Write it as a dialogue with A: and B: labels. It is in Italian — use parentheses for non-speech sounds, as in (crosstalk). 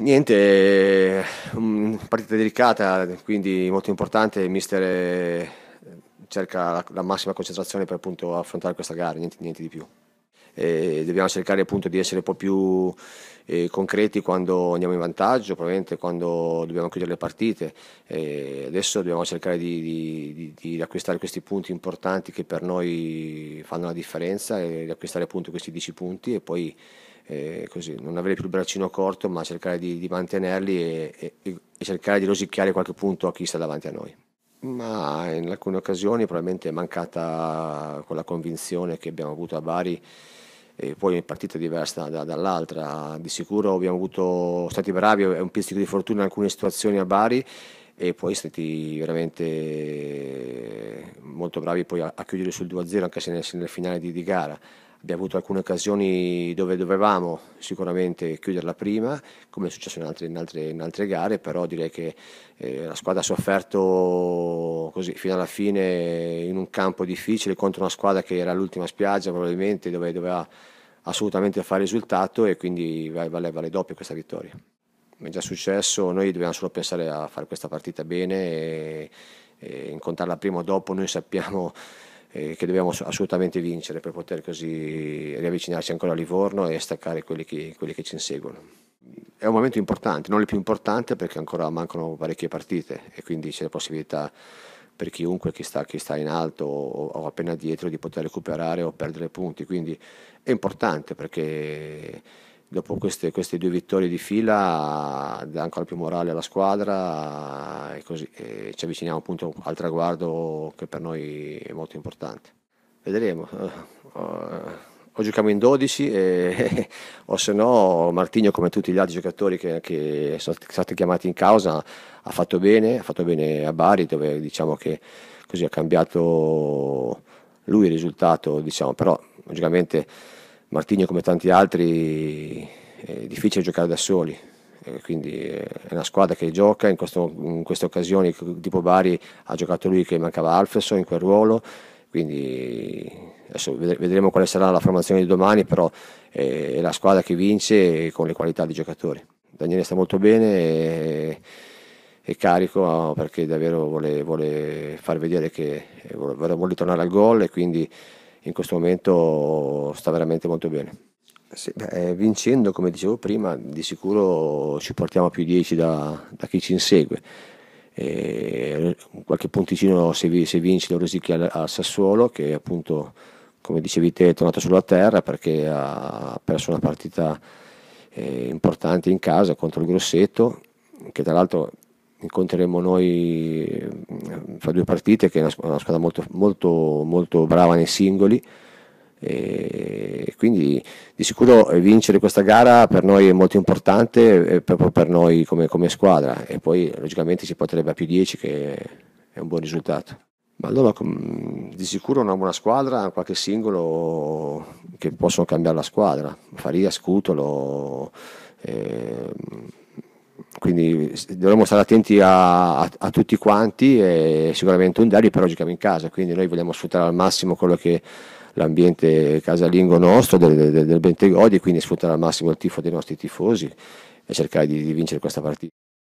A: Niente, partita delicata, quindi molto importante, il mister eh, cerca la, massima concentrazione per appunto affrontare questa gara, niente, niente di più eh, dobbiamo cercare appunto di essere un po' più eh, concreti quando andiamo in vantaggio, probabilmente quando dobbiamo chiudere le partite. Eh, adesso dobbiamo cercare di, di, di, di, acquistare questi punti importanti che per noi fanno la differenza eh, e di appunto questi 10 punti e poi eh, così, non avere più il braccino corto ma cercare di, mantenerli e, e, e cercare di rosicchiare qualche punto a chi sta davanti a noi. Ma in alcune occasioni probabilmente è mancata quella convinzione che abbiamo avuto a Bari e poi è partita diversa da, dall'altra. Di sicuro abbiamo avuto, stati bravi, è un pizzico di fortuna in alcune situazioni a Bari e poi stati veramente molto bravi poi a, a chiudere sul 2-0 anche se nel, nel finale di, di gara. Abbiamo avuto alcune occasioni dove dovevamo sicuramente chiuderla prima, come è successo in altre, in altre, in altre gare, però direi che eh, la squadra ha sofferto così fino alla fine in un campo difficile contro una squadra che era l'ultima spiaggia probabilmente dove doveva assolutamente fare risultato e quindi vale, vale doppio questa vittoria. È già successo, noi dobbiamo solo pensare a fare questa partita bene e, e incontrarla prima o dopo, noi sappiamo eh, che dobbiamo assolutamente vincere per poter così riavvicinarci ancora a Livorno e staccare quelli che, quelli che ci inseguono. È un momento importante, non il più importante perché ancora mancano parecchie partite e quindi c'è la possibilità per chiunque chi sta, chi sta in alto o, o, appena dietro di poter recuperare o perdere punti, quindi è importante perché dopo queste, queste, due vittorie di fila dà ancora più morale alla squadra e, così, e ci avviciniamo appunto al traguardo che per noi è molto importante. Vedremo. Uh, uh, o giochiamo in 12 e, (laughs) o se no Martigno come tutti gli altri giocatori che, che, sono stati chiamati in causa ha fatto bene, ha fatto bene a Bari dove diciamo che così ha cambiato lui il risultato, diciamo, però logicamente Martigno come tanti altri è difficile giocare da soli, quindi eh, è una squadra che gioca, in, questo, in queste occasioni tipo Bari ha giocato lui che mancava Alfeso in quel ruolo, quindi adesso vedremo quale sarà la formazione di domani, però è la squadra che vince con le qualità dei giocatori. Daniele sta molto bene. è, e carico perché davvero vuole, vuole far vedere che eh, vuole, vuole tornare al gol e quindi in questo momento sta veramente molto bene. Sì, beh, eh, vincendo, come dicevo prima, di sicuro ci portiamo più 10 da, da chi ci insegue. E qualche punticino se, se vinci lo risichi al, al, Sassuolo che appunto come dicevi te è tornato sulla terra perché ha perso una partita eh, importante in casa contro il Grosseto che tra l'altro incontreremo noi fra due partite che è una, una squadra molto, molto, molto brava nei singoli e quindi di sicuro eh, vincere questa gara per noi è molto importante eh, proprio per noi come, come, squadra e poi logicamente si porterebbe a più 10 che è un buon risultato. Ma allora di sicuro una buona squadra, qualche singolo che possono cambiare la squadra, Faria, Scutolo. Eh, quindi dovremmo stare attenti a, a, a, tutti quanti e sicuramente un derby però giochiamo in casa quindi noi vogliamo sfruttare al massimo quello che l'ambiente casalingo nostro del, del, del Bentegodi quindi sfruttare al massimo il tifo dei nostri tifosi e cercare di, di vincere questa partita